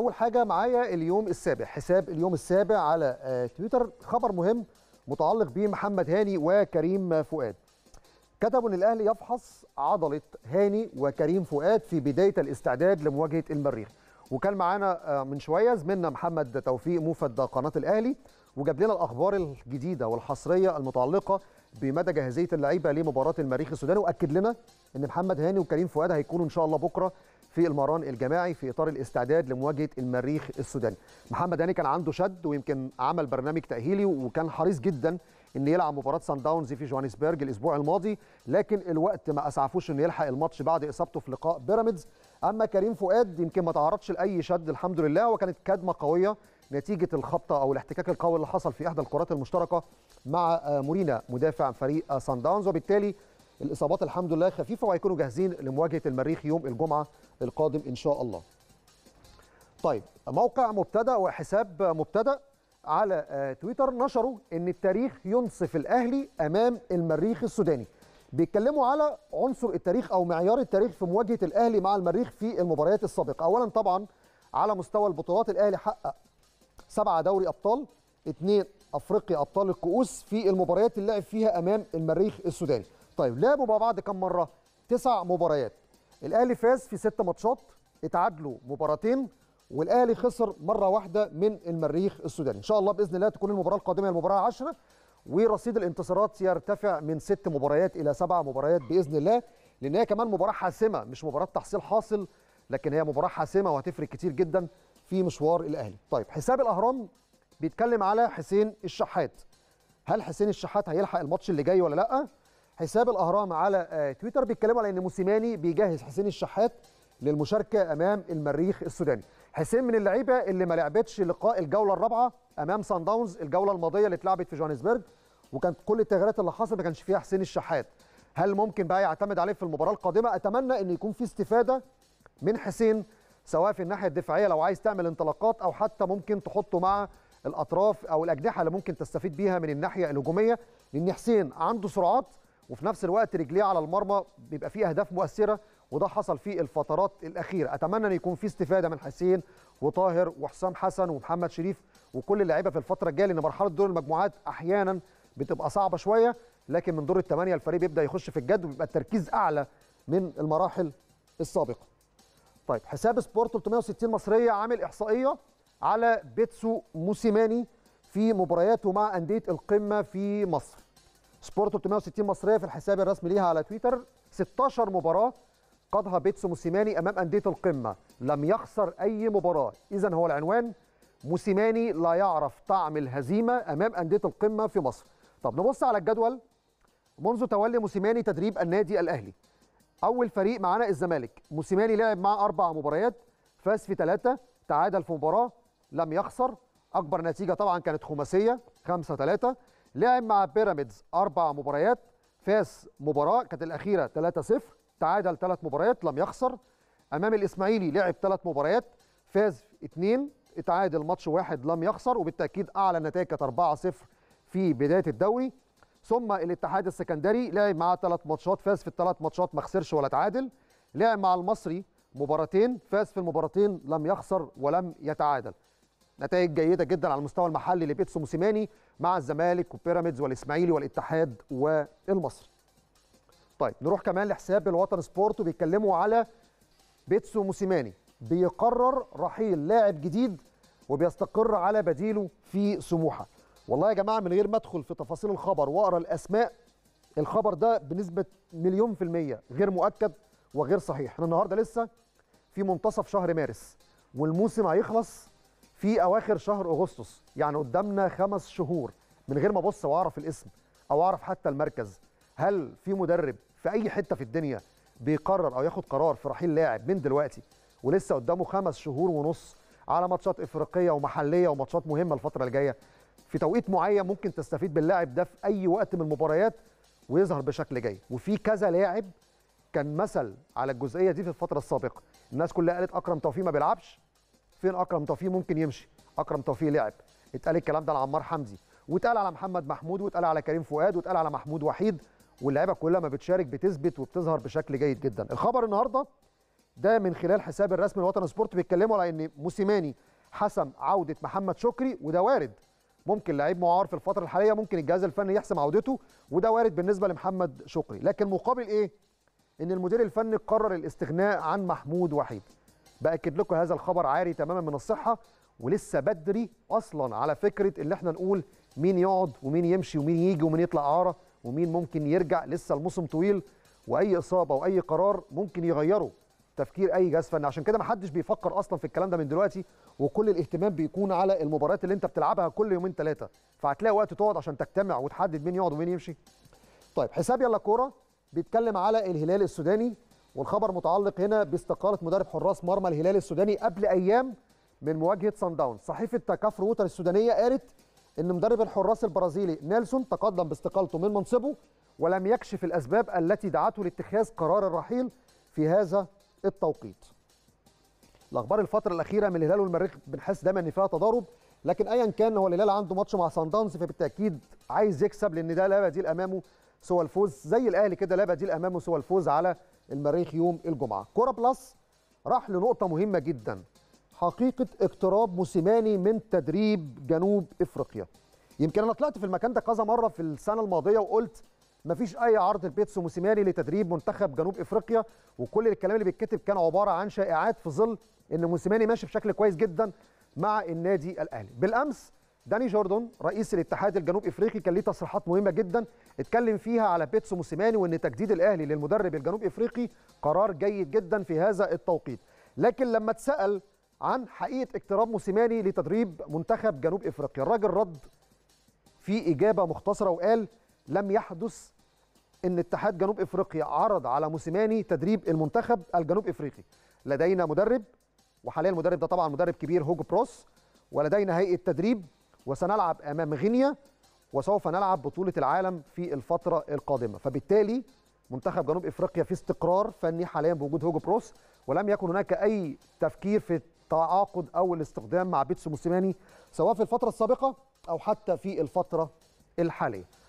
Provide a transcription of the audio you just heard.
اول حاجه معايا اليوم السابع حساب اليوم السابع على آه، تويتر خبر مهم متعلق بمحمد هاني وكريم فؤاد كتبوا ان الاهلي يفحص عضله هاني وكريم فؤاد في بدايه الاستعداد لمواجهه المريخ وكان معانا آه، من شويه زميلنا محمد توفيق موفد قناه الاهلي وجاب لنا الاخبار الجديده والحصريه المتعلقه بمدى جاهزيه اللعيبه لمباراه المريخ السوداني واكد لنا ان محمد هاني وكريم فؤاد هيكونوا ان شاء الله بكره في المران الجماعي في اطار الاستعداد لمواجهه المريخ السوداني محمد هاني كان عنده شد ويمكن عمل برنامج تاهيلي وكان حريص جدا ان يلعب مباراه سان داونز في جوهانسبرج الاسبوع الماضي لكن الوقت ما اسعفوش انه يلحق الماتش بعد اصابته في لقاء بيراميدز اما كريم فؤاد يمكن ما تعرضش لاي شد الحمد لله وكانت كدمه قويه نتيجه الخبطه او الاحتكاك القوي اللي حصل في احدى الكرات المشتركه مع آه، مورينا مدافع فريق سان داونز وبالتالي الاصابات الحمد لله خفيفه وهيكونوا جاهزين لمواجهه المريخ يوم الجمعه القادم ان شاء الله. طيب موقع مبتدا وحساب مبتدا على آه، تويتر نشروا ان التاريخ ينصف الاهلي امام المريخ السوداني. بيتكلموا على عنصر التاريخ او معيار التاريخ في مواجهه الاهلي مع المريخ في المباريات السابقه. اولا طبعا على مستوى البطولات الاهلي حقق سبعه دوري ابطال اثنين افريقيا ابطال الكؤوس في المباريات اللي لعب فيها امام المريخ السوداني طيب لعبوا مع بعض كم مره تسع مباريات الاهلي فاز في ست ماتشات اتعادلوا مباراتين والاهلي خسر مره واحده من المريخ السوداني ان شاء الله باذن الله تكون المباراه القادمه المباراه 10 ورصيد الانتصارات يرتفع من ست مباريات الى سبع مباريات باذن الله لان هي كمان مباراه حاسمه مش مباراه تحصيل حاصل لكن هي مباراه حاسمه وهتفرق كتير جدا في مشوار الاهلي طيب حساب الاهرام بيتكلم على حسين الشحات هل حسين الشحات هيلحق الماتش اللي جاي ولا لا حساب الاهرام على آه، تويتر بيتكلموا على ان موسيماني بيجهز حسين الشحات للمشاركه امام المريخ السوداني حسين من اللعيبه اللي ما لعبتش لقاء الجوله الرابعه امام سان داونز الجوله الماضيه اللي اتلعبت في جوهانسبرج وكانت كل التغييرات اللي حصلت ما كانش فيها حسين الشحات هل ممكن بقى يعتمد عليه في المباراه القادمه اتمنى ان يكون في استفاده من حسين سواء في الناحيه الدفاعيه لو عايز تعمل انطلاقات او حتى ممكن تحطه مع الاطراف او الاجنحه اللي ممكن تستفيد بيها من الناحيه الهجوميه لان حسين عنده سرعات وفي نفس الوقت رجليه على المرمى بيبقى فيه اهداف مؤثره وده حصل في الفترات الاخيره اتمنى ان يكون في استفاده من حسين وطاهر وحسام حسن ومحمد شريف وكل اللعيبه في الفتره الجايه لان مرحله دور المجموعات احيانا بتبقى صعبه شويه لكن من دور الثمانيه الفريق بيبدا يخش في الجد وبيبقى التركيز اعلى من المراحل السابقه طيب حساب سبورت 360 مصريه عامل احصائيه على بيتسو موسيماني في مبارياته مع انديه القمه في مصر سبورت 360 مصريه في الحساب الرسمي ليها على تويتر 16 مباراه قادها بيتسو موسيماني امام انديه القمه لم يخسر اي مباراه اذا هو العنوان موسيماني لا يعرف طعم الهزيمه امام انديه القمه في مصر طب نبص على الجدول منذ تولي موسيماني تدريب النادي الاهلي اول فريق معانا الزمالك موسيماني لعب معاه اربع مباريات فاز في ثلاثه تعادل في مباراه لم يخسر اكبر نتيجه طبعا كانت خماسيه 5 3 لعب مع بيراميدز اربع مباريات فاز مباراه كانت الاخيره 3-0 تعادل ثلاث مباريات لم يخسر امام الاسماعيلي لعب ثلاث مباريات فاز اثنين اتعادل ماتش واحد لم يخسر وبالتاكيد اعلى نتائج كانت 4-0 في بدايه الدوري ثم الاتحاد السكندري لعب معاه ثلاث ماتشات فاز في الثلاث ماتشات ما خسرش ولا تعادل لعب مع المصري مباراتين فاز في المباراتين لم يخسر ولم يتعادل نتائج جيده جدا على المستوى المحلي لبيتسو موسيماني مع الزمالك وبيراميدز والاسماعيلي والاتحاد والمصري طيب نروح كمان لحساب الوطن سبورت وبيتكلموا على بيتسو موسيماني بيقرر رحيل لاعب جديد وبيستقر على بديله في سموحه والله يا جماعه من غير ما ادخل في تفاصيل الخبر واقرا الاسماء الخبر ده بنسبه مليون في الميه غير مؤكد وغير صحيح احنا النهارده لسه في منتصف شهر مارس والموسم هيخلص في اواخر شهر اغسطس يعني قدامنا خمس شهور من غير ما ابص واعرف الاسم او اعرف حتى المركز هل في مدرب في اي حته في الدنيا بيقرر او ياخد قرار في رحيل لاعب من دلوقتي ولسه قدامه خمس شهور ونص على ماتشات افريقيه ومحليه وماتشات مهمه الفتره الجايه في توقيت معين ممكن تستفيد باللاعب ده في اي وقت من المباريات ويظهر بشكل جاي وفي كذا لاعب كان مثل على الجزئيه دي في الفتره السابقه الناس كلها قالت اكرم توفيق ما بيلعبش فين اكرم توفيق ممكن يمشي اكرم توفيق لعب اتقال الكلام ده على عمار حمدي واتقال على محمد محمود واتقال على كريم فؤاد واتقال على محمود وحيد واللعيبه كلها ما بتشارك بتثبت وبتظهر بشكل جيد جدا الخبر النهارده ده من خلال حساب الرسمي لوطن سبورت بيتكلموا على ان موسيماني حسم عوده محمد شكري وده وارد ممكن لعيب معار في الفتره الحاليه ممكن الجهاز الفني يحسم عودته وده وارد بالنسبه لمحمد شكري لكن مقابل ايه ان المدير الفني قرر الاستغناء عن محمود وحيد باكد لكم هذا الخبر عاري تماما من الصحه ولسه بدري اصلا على فكره اللي احنا نقول مين يقعد ومين يمشي ومين يجي ومين يطلع اعاره ومين ممكن يرجع لسه الموسم طويل واي اصابه واي قرار ممكن يغيره تفكير اي جهاز فني عشان كده ما حدش بيفكر اصلا في الكلام ده من دلوقتي وكل الاهتمام بيكون على المباريات اللي انت بتلعبها كل يومين ثلاثه فهتلاقي وقت تقعد عشان تجتمع وتحدد مين يقعد ومين يمشي طيب حساب يلا كوره بيتكلم على الهلال السوداني والخبر متعلق هنا باستقاله مدرب حراس مرمى الهلال السوداني قبل ايام من مواجهه سان داونز صحيفه كفر ووتر السودانيه قالت ان مدرب الحراس البرازيلي نيلسون تقدم باستقالته من منصبه ولم يكشف الاسباب التي دعته لاتخاذ قرار الرحيل في هذا التوقيت الاخبار الفتره الاخيره من الهلال والمريخ بنحس دايما ان فيها تضارب لكن ايا كان هو الهلال عنده ماتش مع سان داونز فبالتاكيد عايز يكسب لان ده لا بديل امامه سوى الفوز زي الاهلي كده لا بديل امامه سوى الفوز على المريخ يوم الجمعه كوره بلس راح لنقطه مهمه جدا حقيقه اقتراب موسيماني من تدريب جنوب افريقيا يمكن انا طلعت في المكان ده كذا مره في السنه الماضيه وقلت مفيش اي عرض لبيتسو موسيماني لتدريب منتخب جنوب افريقيا وكل الكلام اللي بيتكتب كان عباره عن شائعات في ظل ان موسيماني ماشي بشكل كويس جدا مع النادي الاهلي بالامس داني جوردون رئيس الاتحاد الجنوب افريقي كان ليه تصريحات مهمه جدا اتكلم فيها على بيتسو موسيماني وان تجديد الاهلي للمدرب الجنوب افريقي قرار جيد جدا في هذا التوقيت لكن لما اتسال عن حقيقه اقتراب موسيماني لتدريب منتخب جنوب افريقيا الراجل رد في اجابه مختصره وقال لم يحدث ان اتحاد جنوب افريقيا عرض على موسيماني تدريب المنتخب الجنوب افريقي لدينا مدرب وحاليا المدرب ده طبعا مدرب كبير هوجو بروس ولدينا هيئه تدريب وسنلعب امام غينيا وسوف نلعب بطوله العالم في الفتره القادمه فبالتالي منتخب جنوب افريقيا في استقرار فني حاليا بوجود هوجو بروس ولم يكن هناك اي تفكير في التعاقد او الاستخدام مع بيتسو موسيماني سواء في الفتره السابقه او حتى في الفتره الحاليه